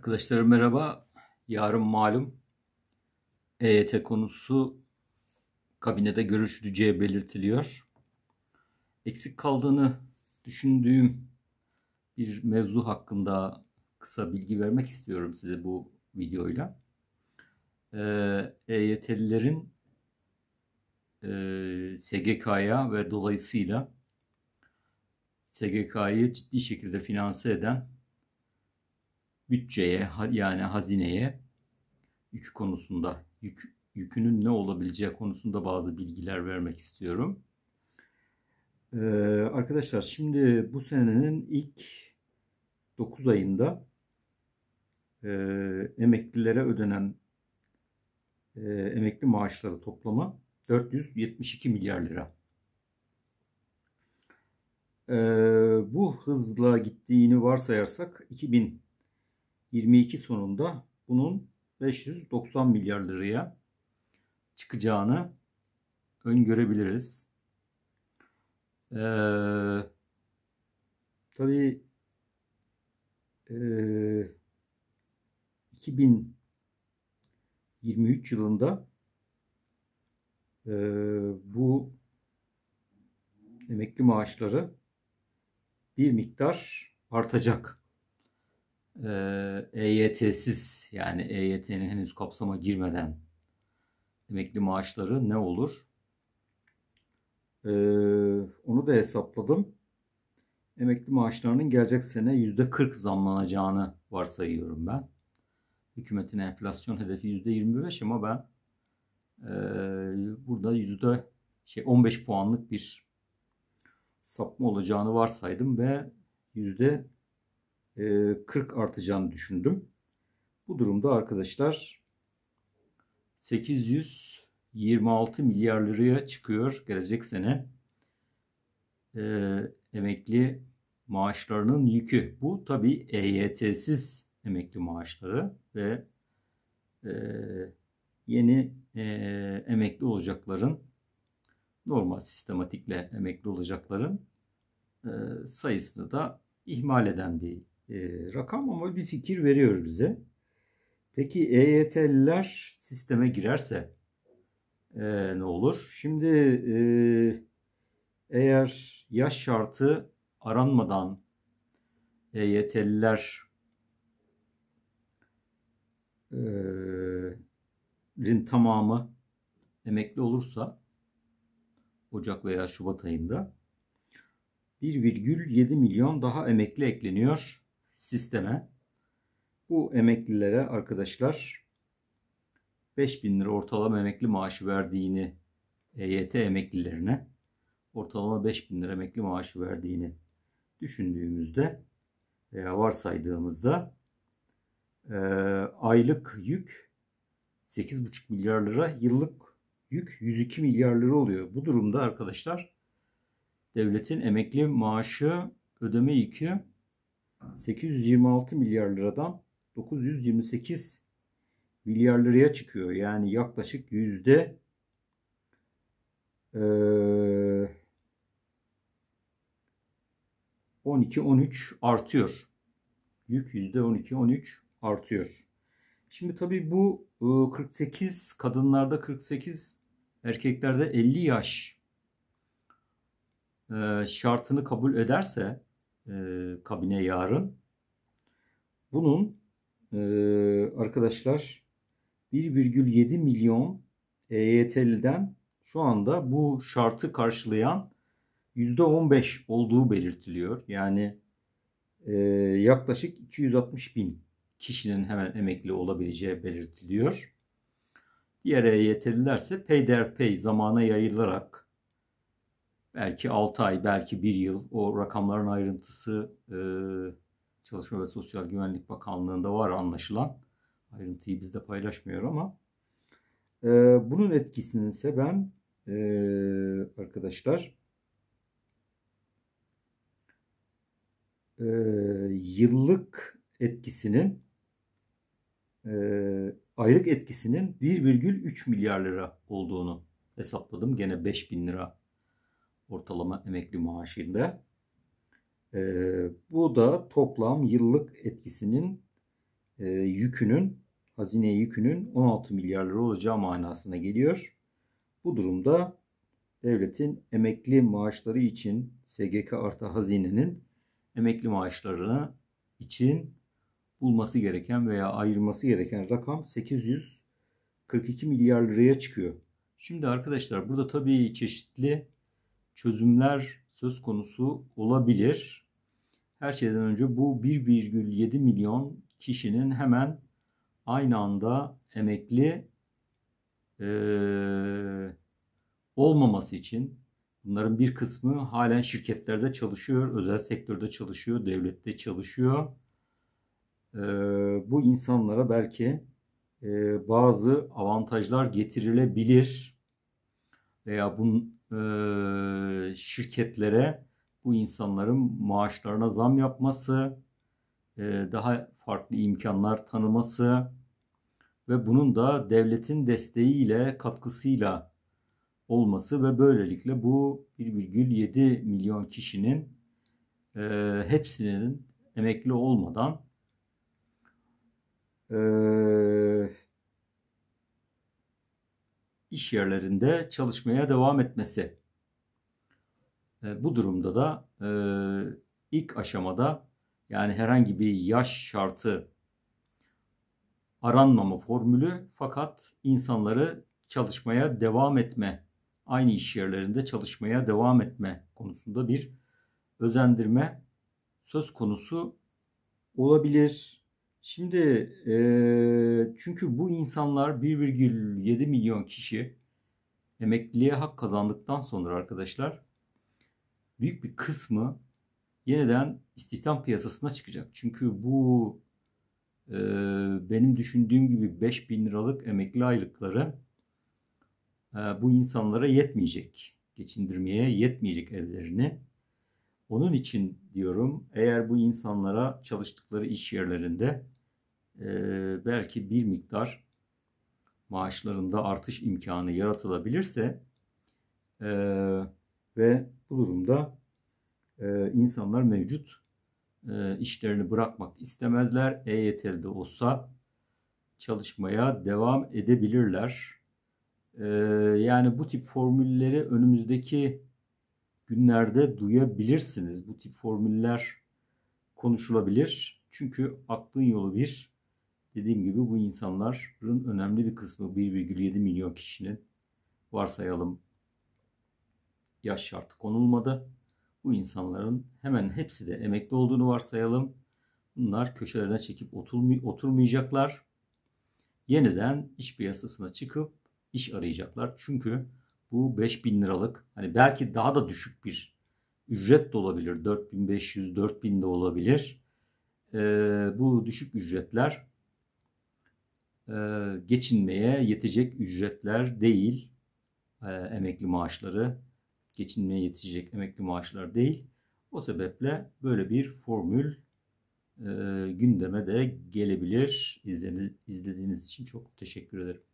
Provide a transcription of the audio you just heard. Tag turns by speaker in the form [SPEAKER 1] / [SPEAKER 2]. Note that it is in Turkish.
[SPEAKER 1] Arkadaşlar merhaba. Yarın malum EYT konusu kabinede görüşüleceği belirtiliyor. Eksik kaldığını düşündüğüm bir mevzu hakkında kısa bilgi vermek istiyorum size bu videoyla. Ee, EYT'lilerin e, e, e SGK'ya ve dolayısıyla SGK'yı ciddi şekilde finanse eden bütçeye yani hazineye yük konusunda yük, yükünün ne olabileceği konusunda bazı bilgiler vermek istiyorum. Ee, arkadaşlar şimdi bu senenin ilk 9 ayında e, emeklilere ödenen e, emekli maaşları toplamı 472 milyar lira. E, bu hızla gittiğini varsayarsak 2000 22 sonunda bunun 590 milyar liraya çıkacağını öngörebiliriz. Ee, tabii e, ee, 2023 yılında e, bu emekli maaşları bir miktar artacak. Ee, e, EYT'siz yani EYT'nin henüz kapsama girmeden emekli maaşları ne olur? Ee, onu da hesapladım. Emekli maaşlarının gelecek sene yüzde %40 zamlanacağını varsayıyorum ben. Hükümetin enflasyon hedefi yüzde %25 ama ben e, burada yüzde şey 15 puanlık bir sapma olacağını varsaydım ve yüzde 40 e, artacağını düşündüm. Bu durumda arkadaşlar 826 milyar liraya çıkıyor gelecek sene e, emekli maaşlarının yükü. Bu tabi EYT'siz emekli maaşları ve e, yeni e, emekli olacakların normal sistematikle emekli olacakların e, sayısını da ihmal eden bir e, rakam ama bir fikir veriyor bize. Peki EYT'liler sisteme girerse e, ne olur? Şimdi e, eğer yaş şartı aranmadan EYT'liler e, rin tamamı emekli olursa Ocak veya Şubat ayında 1,7 milyon daha emekli ekleniyor sisteme bu emeklilere arkadaşlar 5000 lira ortalama emekli maaşı verdiğini EYT emeklilerine ortalama 5000 lira emekli maaşı verdiğini düşündüğümüzde veya varsaydığımızda e, aylık yük 8,5 milyar lira, yıllık yük 102 milyar lira oluyor. Bu durumda arkadaşlar devletin emekli maaşı ödeme yükü 826 milyar liradan 928 milyar liraya çıkıyor. Yani yaklaşık yüzde e, 12-13 artıyor. Yük yüzde 12-13 artıyor. Şimdi tabii bu 48 e, kadınlarda 48 erkeklerde 50 yaş e, şartını kabul ederse e, kabine yarın. Bunun e, arkadaşlar 1,7 milyon EYT'liden şu anda bu şartı karşılayan %15 olduğu belirtiliyor. Yani e, yaklaşık 260 bin kişinin hemen emekli olabileceği belirtiliyor. Diğer EYT'lilerse pay der pay zamana yayılarak belki 6 ay, belki 1 yıl o rakamların ayrıntısı e, Çalışma ve Sosyal Güvenlik Bakanlığı'nda var anlaşılan. Ayrıntıyı bizde paylaşmıyor ama e, bunun etkisinin ise ben e, arkadaşlar e, yıllık etkisinin e, aylık etkisinin 1,3 milyar lira olduğunu hesapladım. Gene 5 bin lira ortalama emekli maaşında. E, ee, bu da toplam yıllık etkisinin e, yükünün hazine yükünün 16 milyar lira olacağı manasına geliyor. Bu durumda devletin emekli maaşları için SGK artı hazinenin emekli maaşlarına için bulması gereken veya ayırması gereken rakam 842 milyar liraya çıkıyor. Şimdi arkadaşlar burada tabii çeşitli çözümler söz konusu olabilir. Her şeyden önce bu 1,7 milyon kişinin hemen aynı anda emekli e, olmaması için bunların bir kısmı halen şirketlerde çalışıyor, özel sektörde çalışıyor, devlette çalışıyor. E, bu insanlara belki e, bazı avantajlar getirilebilir veya bunun şirketlere bu insanların maaşlarına zam yapması, daha farklı imkanlar tanıması ve bunun da devletin desteğiyle, katkısıyla olması ve böylelikle bu 1,7 milyon kişinin hepsinin emekli olmadan e, iş yerlerinde çalışmaya devam etmesi. E, bu durumda da e, ilk aşamada yani herhangi bir yaş şartı aranmama formülü fakat insanları çalışmaya devam etme, aynı iş yerlerinde çalışmaya devam etme konusunda bir özendirme söz konusu olabilir. Şimdi e, çünkü bu insanlar 1,7 milyon kişi emekliliğe hak kazandıktan sonra arkadaşlar büyük bir kısmı yeniden istihdam piyasasına çıkacak. Çünkü bu e, benim düşündüğüm gibi 5000 liralık emekli aylıkları e, bu insanlara yetmeyecek. Geçindirmeye yetmeyecek evlerini. Onun için diyorum eğer bu insanlara çalıştıkları iş yerlerinde e, belki bir miktar maaşlarında artış imkanı yaratılabilirse e, ve bu durumda e, insanlar mevcut e, işlerini bırakmak istemezler. EYT'de olsa çalışmaya devam edebilirler. E, yani bu tip formülleri önümüzdeki günlerde duyabilirsiniz. Bu tip formüller konuşulabilir. Çünkü aklın yolu bir. Dediğim gibi bu insanların önemli bir kısmı 1,7 milyon kişinin varsayalım yaş şartı konulmadı. Bu insanların hemen hepsi de emekli olduğunu varsayalım. Bunlar köşelerine çekip oturmay- oturmayacaklar. Yeniden iş piyasasına çıkıp iş arayacaklar. Çünkü bu 5000 liralık hani belki daha da düşük bir ücret de olabilir. 4500, 4000 de olabilir. E, bu düşük ücretler e, geçinmeye yetecek ücretler değil. E, emekli maaşları geçinmeye yetecek emekli maaşlar değil. O sebeple böyle bir formül e, gündeme de gelebilir. İzlediğiniz, izlediğiniz için çok teşekkür ederim.